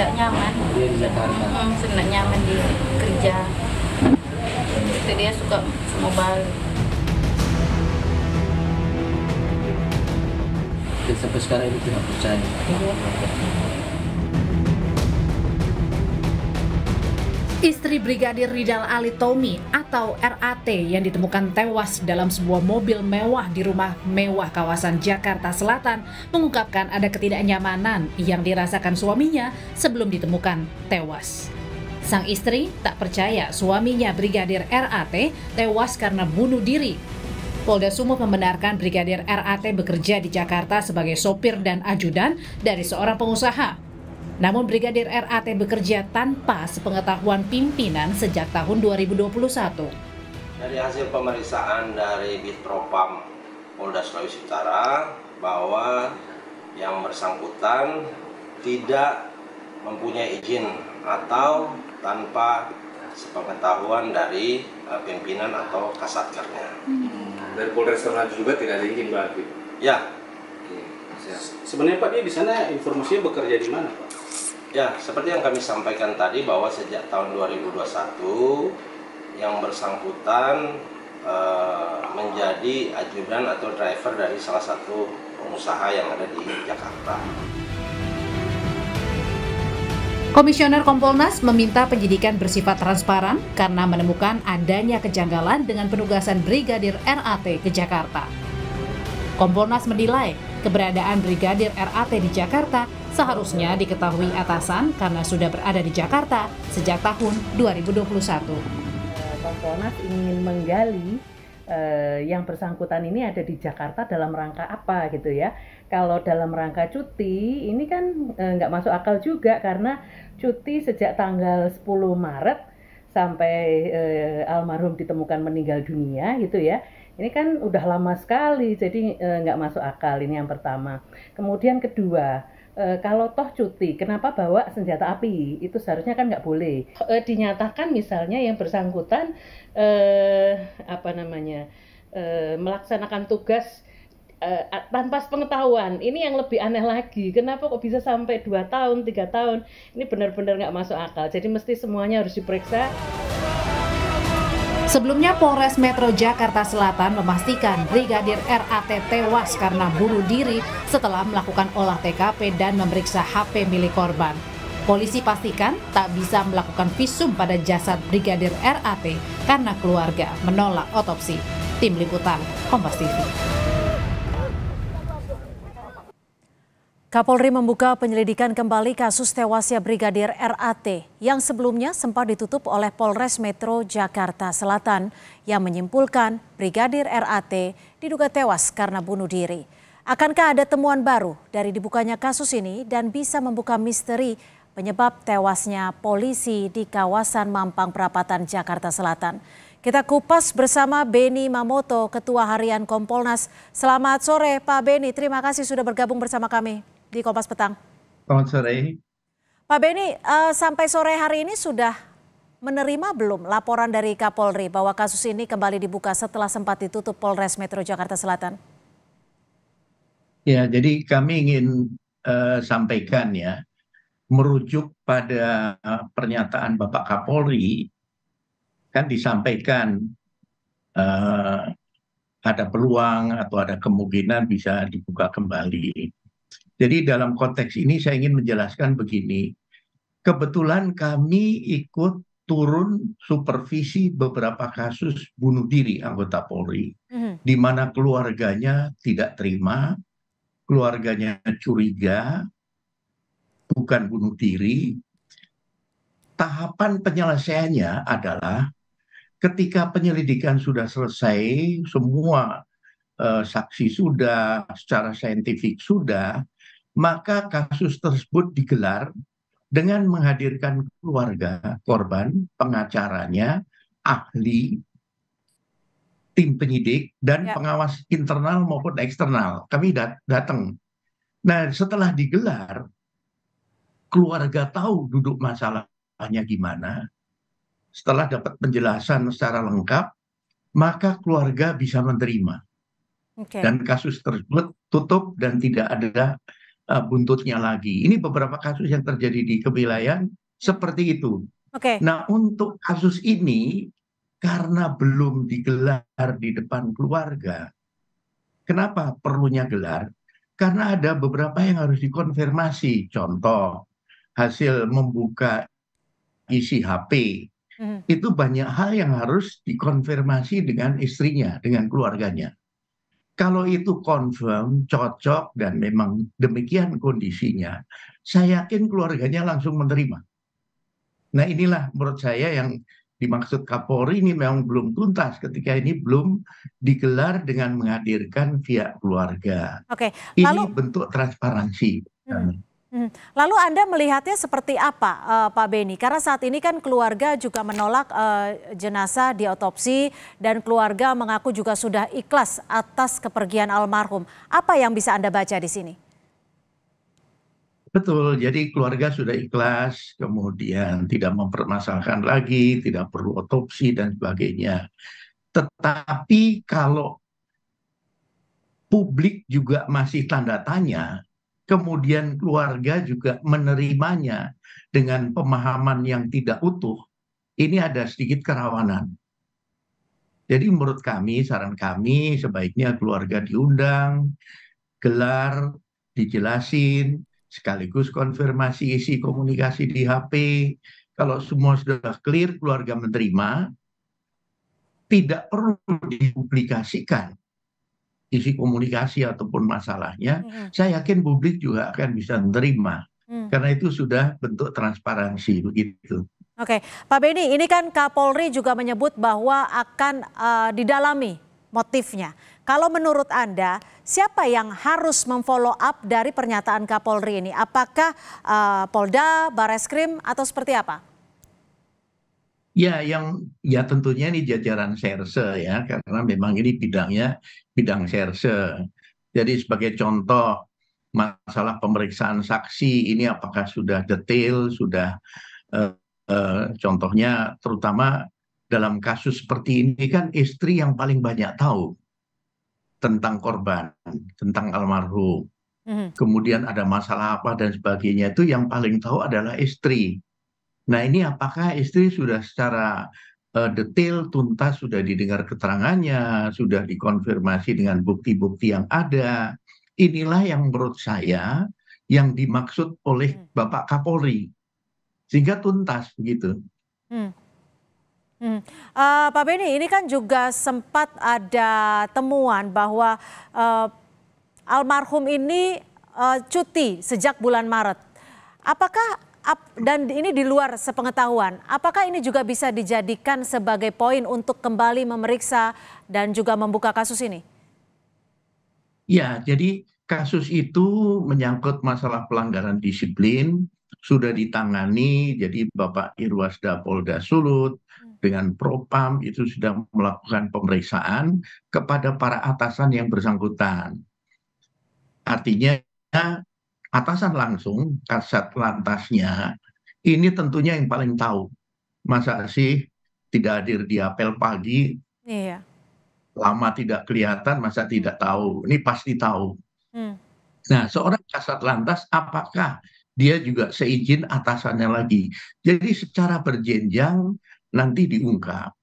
tidak nyaman dia di Jakarta hmm, tidak nyaman di kerja Jadi dia suka mobile. Dan sampai sekarang itu tidak percaya iya. Istri Brigadir Ridal Ali Tommy atau RAT yang ditemukan tewas dalam sebuah mobil mewah di rumah mewah kawasan Jakarta Selatan mengungkapkan ada ketidaknyamanan yang dirasakan suaminya sebelum ditemukan tewas. Sang istri tak percaya suaminya Brigadir RAT tewas karena bunuh diri. Polda Sumut membenarkan Brigadir RAT bekerja di Jakarta sebagai sopir dan ajudan dari seorang pengusaha namun Brigadir RAT bekerja tanpa sepengetahuan pimpinan sejak tahun 2021. Dari hasil pemeriksaan dari Bitropam Polda Sulawesi Utara bahwa yang bersangkutan tidak mempunyai izin atau tanpa sepengetahuan dari eh, pimpinan atau kasatkernya. Hmm. Dari Polres Ternate juga tidak ada izin berarti? Ya, Ya. Sebenarnya Pak dia di sana informasinya bekerja di mana Pak? Ya, seperti yang kami sampaikan tadi bahwa sejak tahun 2021 yang bersangkutan e, menjadi ajudan atau driver dari salah satu pengusaha yang ada di Jakarta. Komisioner Kompolnas meminta penyidikan bersifat transparan karena menemukan adanya kejanggalan dengan penugasan Brigadir RAT ke Jakarta. Kompolnas menilai Keberadaan Brigadir RAT di Jakarta seharusnya diketahui atasan karena sudah berada di Jakarta sejak tahun 2021. Komponas ingin menggali eh, yang bersangkutan ini ada di Jakarta dalam rangka apa gitu ya. Kalau dalam rangka cuti ini kan eh, nggak masuk akal juga karena cuti sejak tanggal 10 Maret sampai eh, almarhum ditemukan meninggal dunia gitu ya ini kan udah lama sekali, jadi e, nggak e, masuk akal. Ini yang pertama. Kemudian kedua, e, kalau toh cuti, kenapa bawa senjata api? Itu seharusnya kan nggak boleh. E, dinyatakan misalnya yang bersangkutan e, apa namanya e, melaksanakan tugas uh, tanpa pengetahuan. Ini yang lebih aneh lagi. Kenapa kok bisa sampai 2 tahun, tiga tahun? Ini benar-benar nggak masuk akal. Jadi mesti semuanya harus diperiksa. Sebelumnya Polres Metro Jakarta Selatan memastikan Brigadir RAT tewas karena bunuh diri setelah melakukan olah TKP dan memeriksa HP milik korban. Polisi pastikan tak bisa melakukan visum pada jasad Brigadir RAT karena keluarga menolak otopsi. Tim Liputan Kompas TV. Kapolri membuka penyelidikan kembali kasus tewasnya Brigadir RAT yang sebelumnya sempat ditutup oleh Polres Metro Jakarta Selatan yang menyimpulkan Brigadir RAT diduga tewas karena bunuh diri. Akankah ada temuan baru dari dibukanya kasus ini dan bisa membuka misteri penyebab tewasnya polisi di kawasan Mampang Perapatan Jakarta Selatan? Kita kupas bersama Beni Mamoto, Ketua Harian Kompolnas. Selamat sore Pak Beni, terima kasih sudah bergabung bersama kami di Kompas Petang. Selamat sore. Pak Beni, uh, sampai sore hari ini sudah menerima belum laporan dari Kapolri bahwa kasus ini kembali dibuka setelah sempat ditutup Polres Metro Jakarta Selatan? Ya, jadi kami ingin uh, sampaikan ya, merujuk pada pernyataan Bapak Kapolri, kan disampaikan uh, ada peluang atau ada kemungkinan bisa dibuka kembali. Jadi dalam konteks ini saya ingin menjelaskan begini. Kebetulan kami ikut turun supervisi beberapa kasus bunuh diri anggota Polri, mm-hmm. di mana keluarganya tidak terima, keluarganya curiga, bukan bunuh diri. Tahapan penyelesaiannya adalah ketika penyelidikan sudah selesai, semua uh, saksi sudah, secara saintifik sudah, maka kasus tersebut digelar dengan menghadirkan keluarga korban, pengacaranya, ahli, tim penyidik, dan ya. pengawas internal maupun eksternal. Kami dat datang. Nah, setelah digelar, keluarga tahu duduk masalahnya gimana. Setelah dapat penjelasan secara lengkap, maka keluarga bisa menerima. Okay. Dan kasus tersebut tutup dan tidak ada Eh, buntutnya lagi. Ini beberapa kasus yang terjadi di kewilayahan seperti itu. Okay. Nah untuk kasus ini karena belum digelar di depan keluarga, kenapa perlunya gelar? Karena ada beberapa yang harus dikonfirmasi. Contoh hasil membuka isi HP hmm. itu banyak hal yang harus dikonfirmasi dengan istrinya, dengan keluarganya kalau itu confirm, cocok, dan memang demikian kondisinya, saya yakin keluarganya langsung menerima. Nah inilah menurut saya yang dimaksud Kapolri ini memang belum tuntas ketika ini belum digelar dengan menghadirkan pihak keluarga. Oke, lalu, ini bentuk transparansi. Hmm. Hmm. Lalu Anda melihatnya seperti apa eh, Pak Beni? Karena saat ini kan keluarga juga menolak uh, jenazah diotopsi dan keluarga mengaku juga sudah ikhlas atas kepergian almarhum. Apa yang bisa Anda baca di sini? Betul, jadi keluarga sudah ikhlas, kemudian tidak mempermasalahkan lagi, tidak perlu otopsi dan sebagainya. Tetapi kalau publik juga masih tanda tanya, kemudian keluarga juga menerimanya dengan pemahaman yang tidak utuh, ini ada sedikit kerawanan. Jadi menurut kami, saran kami sebaiknya keluarga diundang, gelar, dijelasin, sekaligus konfirmasi isi komunikasi di HP. Kalau semua sudah clear, keluarga menerima, tidak perlu dipublikasikan isi komunikasi ataupun masalahnya, hmm. saya yakin publik juga akan bisa menerima. Hmm. Karena itu sudah bentuk transparansi begitu. Oke, Pak Beni, ini kan Kapolri juga menyebut bahwa akan uh, didalami motifnya. Kalau menurut Anda, siapa yang harus memfollow up dari pernyataan Kapolri ini? Apakah uh, Polda, Bareskrim, atau seperti apa? Ya, yang ya tentunya ini jajaran serse ya, karena memang ini bidangnya bidang serse. Jadi sebagai contoh masalah pemeriksaan saksi ini apakah sudah detail, sudah uh, uh, contohnya terutama dalam kasus seperti ini kan istri yang paling banyak tahu tentang korban, tentang almarhum. Hmm. Kemudian ada masalah apa dan sebagainya itu yang paling tahu adalah istri nah ini apakah istri sudah secara eh, detail tuntas sudah didengar keterangannya sudah dikonfirmasi dengan bukti bukti yang ada inilah yang menurut saya yang dimaksud oleh hmm. bapak kapolri sehingga tuntas begitu hmm. Hmm. Uh, Pak Beni, ini kan juga sempat ada temuan bahwa uh, almarhum ini uh, cuti sejak bulan Maret. Apakah Ap, dan ini di luar sepengetahuan, apakah ini juga bisa dijadikan sebagai poin untuk kembali memeriksa dan juga membuka kasus ini? Ya, jadi kasus itu menyangkut masalah pelanggaran disiplin, sudah ditangani, jadi Bapak Irwasda Polda Sulut hmm. dengan Propam itu sudah melakukan pemeriksaan kepada para atasan yang bersangkutan. Artinya atasan langsung kasat lantasnya ini tentunya yang paling tahu masa sih tidak hadir di apel pagi iya. lama tidak kelihatan masa hmm. tidak tahu ini pasti tahu hmm. nah seorang kasat lantas apakah dia juga seizin atasannya lagi jadi secara berjenjang nanti diungkap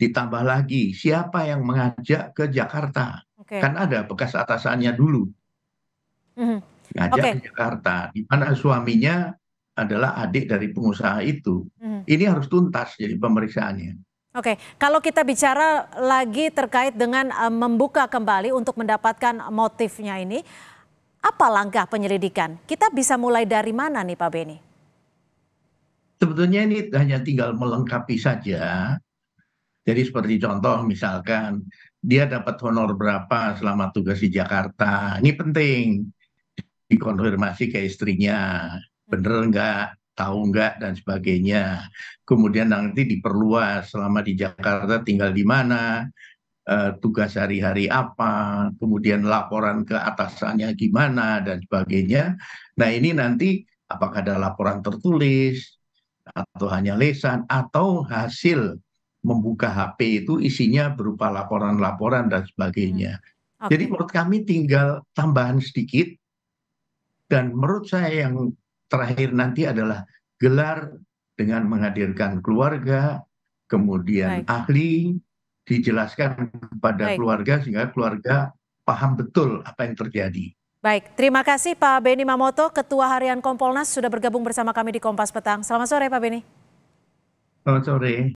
ditambah lagi siapa yang mengajak ke Jakarta okay. kan ada bekas atasannya dulu hmm ngajak okay. ke Jakarta di mana suaminya adalah adik dari pengusaha itu. Hmm. Ini harus tuntas jadi pemeriksaannya. Oke, okay. kalau kita bicara lagi terkait dengan uh, membuka kembali untuk mendapatkan motifnya ini, apa langkah penyelidikan? Kita bisa mulai dari mana nih Pak Beni? Sebetulnya ini hanya tinggal melengkapi saja. Jadi seperti contoh misalkan dia dapat honor berapa selama tugas di Jakarta. Ini penting dikonfirmasi ke istrinya hmm. bener nggak tahu nggak dan sebagainya kemudian nanti diperluas selama di Jakarta tinggal di mana Uh, tugas hari-hari apa, kemudian laporan ke atasannya gimana dan sebagainya. Nah ini nanti apakah ada laporan tertulis atau hanya lesan atau hasil membuka HP itu isinya berupa laporan-laporan dan sebagainya. Okay. Hmm. Jadi menurut kami tinggal tambahan sedikit dan menurut saya yang terakhir nanti adalah gelar dengan menghadirkan keluarga kemudian ahli dijelaskan kepada Baik. keluarga sehingga keluarga paham betul apa yang terjadi. Baik, terima kasih Pak Beni Mamoto, Ketua Harian Kompolnas sudah bergabung bersama kami di Kompas Petang. Selamat sore Pak Beni. Selamat sore.